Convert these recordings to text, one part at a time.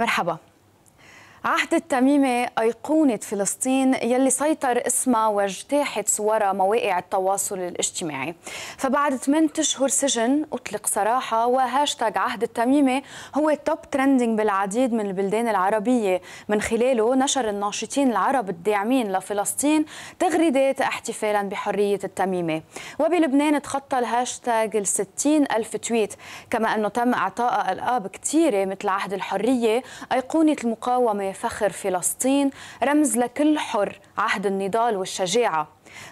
مرحبا عهد التميمة أيقونة فلسطين يلي سيطر اسمها واجتاحت صورة مواقع التواصل الاجتماعي فبعد 8 أشهر سجن أطلق صراحة وهاشتاج عهد التميمة هو توب ترندنج بالعديد من البلدان العربية من خلاله نشر الناشطين العرب الداعمين لفلسطين تغريدات احتفالا بحرية التميمة وبلبنان تخطى الهاشتاج ال 60 ألف تويت كما أنه تم إعطاء ألقاب كثيرة مثل عهد الحرية أيقونة المقاومة فخر فلسطين رمز لكل حر عهد النضال والشجاعه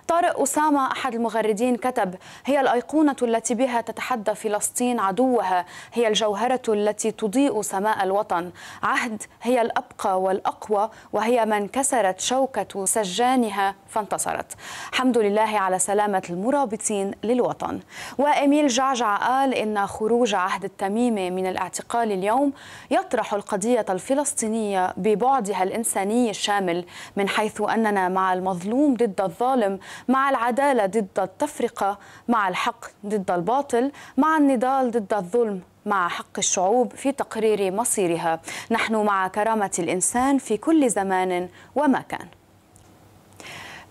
طارق أسامة أحد المغردين كتب هي الأيقونة التي بها تتحدى فلسطين عدوها هي الجوهرة التي تضيء سماء الوطن عهد هي الأبقى والأقوى وهي من كسرت شوكة سجانها فانتصرت حمد لله على سلامة المرابطين للوطن وإميل جعجع قال إن خروج عهد التميمة من الاعتقال اليوم يطرح القضية الفلسطينية ببعدها الإنساني الشامل من حيث أننا مع المظلوم ضد الظالم القائم مع العدالة ضد التفرقة مع الحق ضد الباطل مع النضال ضد الظلم مع حق الشعوب في تقرير مصيرها نحن مع كرامة الإنسان في كل زمان ومكان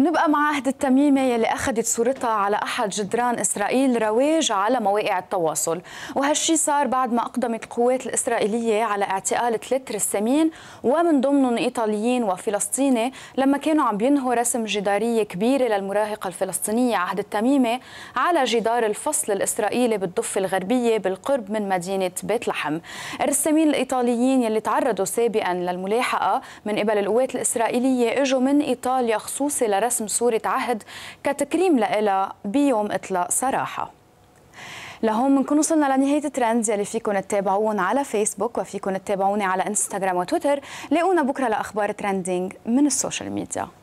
نبقى مع عهد التميمة يلي أخذت صورتها على أحد جدران إسرائيل رواج على مواقع التواصل وهالشي صار بعد ما أقدمت القوات الإسرائيلية على اعتقال ثلاث رسامين ومن ضمنهم إيطاليين وفلسطيني لما كانوا عم بينهوا رسم جدارية كبيرة للمراهقة الفلسطينية عهد التميمة على جدار الفصل الإسرائيلي بالضفة الغربية بالقرب من مدينة بيت لحم الرسامين الإيطاليين يلي تعرضوا سابقا للملاحقة من قبل القوات الإسرائيلية إجوا من إيطاليا خصوصي لرسم رسم صورة عهد كتكريم لإلها بيوم إطلاق سراحة لهون بنكون وصلنا لنهاية ترند يلي فيكن تتابعون على فيسبوك وفيكن تتابعوني على انستغرام وتويتر لاقونا بكرة لأخبار ترندينج من السوشيال ميديا